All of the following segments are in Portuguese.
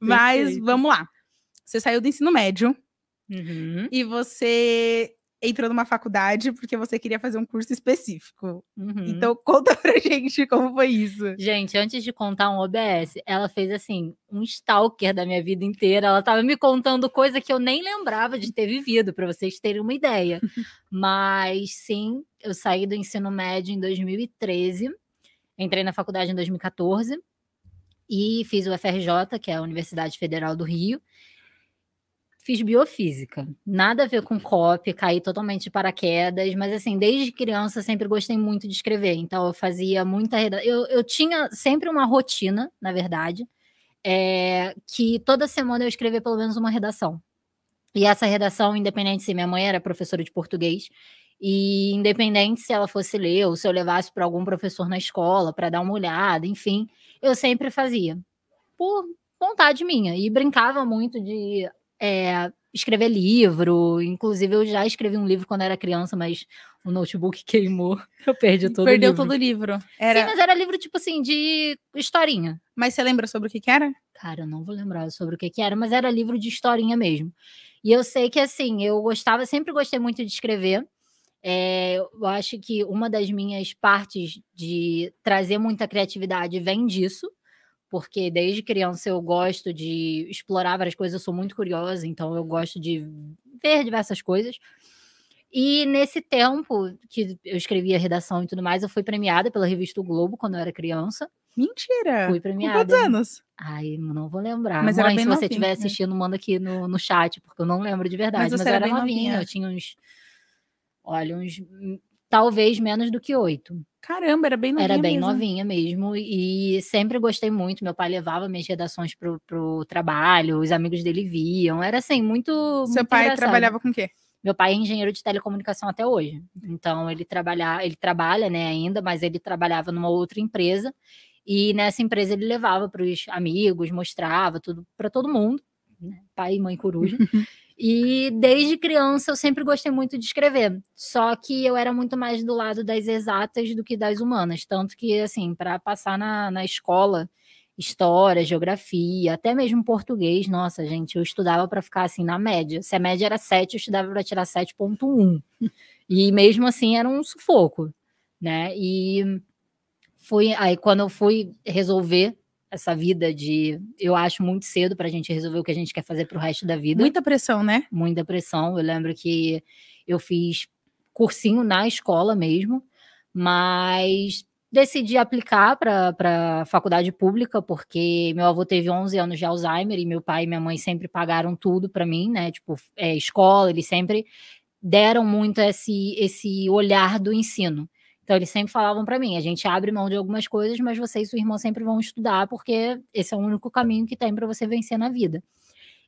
Mas vamos lá. Você saiu do ensino médio uhum. e você entrou numa faculdade porque você queria fazer um curso específico. Uhum. Então, conta pra gente como foi isso. Gente, antes de contar um OBS, ela fez assim, um stalker da minha vida inteira. Ela tava me contando coisa que eu nem lembrava de ter vivido, para vocês terem uma ideia. Mas sim, eu saí do ensino médio em 2013, entrei na faculdade em 2014 e fiz o FRJ, que é a Universidade Federal do Rio. Fiz biofísica, nada a ver com COP, caí totalmente de paraquedas, mas assim, desde criança sempre gostei muito de escrever, então eu fazia muita. Eu, eu tinha sempre uma rotina, na verdade, é, que toda semana eu escrevia pelo menos uma redação. E essa redação, independente se minha mãe era professora de português, e independente se ela fosse ler ou se eu levasse para algum professor na escola para dar uma olhada, enfim, eu sempre fazia por vontade minha e brincava muito de é, escrever livro. Inclusive, eu já escrevi um livro quando era criança, mas o notebook queimou. Eu perdi todo Perdeu o livro. todo o livro. Era... Sim, mas era livro, tipo assim, de historinha. Mas você lembra sobre o que, que era? Cara, eu não vou lembrar sobre o que, que era, mas era livro de historinha mesmo. E eu sei que, assim, eu gostava, sempre gostei muito de escrever. É, eu acho que uma das minhas partes de trazer muita criatividade vem disso, porque desde criança eu gosto de explorar várias coisas, eu sou muito curiosa, então eu gosto de ver diversas coisas. E nesse tempo que eu escrevia redação e tudo mais, eu fui premiada pela revista o Globo quando eu era criança. Mentira! Fui premiada. Com quantos anos? Ai, não vou lembrar. Mas Mãe, era bem se você estiver né? assistindo, manda aqui no, no chat, porque eu não lembro de verdade. Mas, mas era, era novinha, novinha, eu tinha uns Olha, uns hum, talvez menos do que oito. Caramba, era bem novinha. Era bem mesmo. novinha mesmo. E sempre gostei muito. Meu pai levava minhas redações pro, pro trabalho, os amigos dele viam. Era assim, muito. Seu muito pai engraçado. trabalhava com o quê? Meu pai é engenheiro de telecomunicação até hoje. Então ele trabalha, ele trabalha, né, ainda, mas ele trabalhava numa outra empresa. E nessa empresa ele levava para os amigos, mostrava tudo para todo mundo, né? pai e mãe coruja. E desde criança eu sempre gostei muito de escrever, só que eu era muito mais do lado das exatas do que das humanas, tanto que, assim, para passar na, na escola, história, geografia, até mesmo português, nossa, gente, eu estudava para ficar assim na média. Se a média era 7, eu estudava para tirar 7.1. E mesmo assim era um sufoco, né? E fui aí quando eu fui resolver essa vida de eu acho muito cedo para a gente resolver o que a gente quer fazer para o resto da vida. Muita pressão, né? Muita pressão. Eu lembro que eu fiz cursinho na escola mesmo, mas decidi aplicar para faculdade pública porque meu avô teve 11 anos de Alzheimer e meu pai e minha mãe sempre pagaram tudo para mim, né? Tipo, é, escola, eles sempre deram muito esse esse olhar do ensino. Então eles sempre falavam para mim, a gente abre mão de algumas coisas, mas você e sua irmã sempre vão estudar porque esse é o único caminho que tem para você vencer na vida.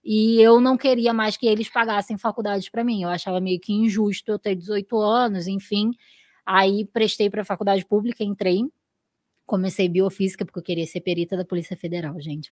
E eu não queria mais que eles pagassem faculdades para mim. Eu achava meio que injusto eu ter 18 anos, enfim. Aí prestei para a faculdade pública, entrei, comecei biofísica porque eu queria ser perita da Polícia Federal, gente.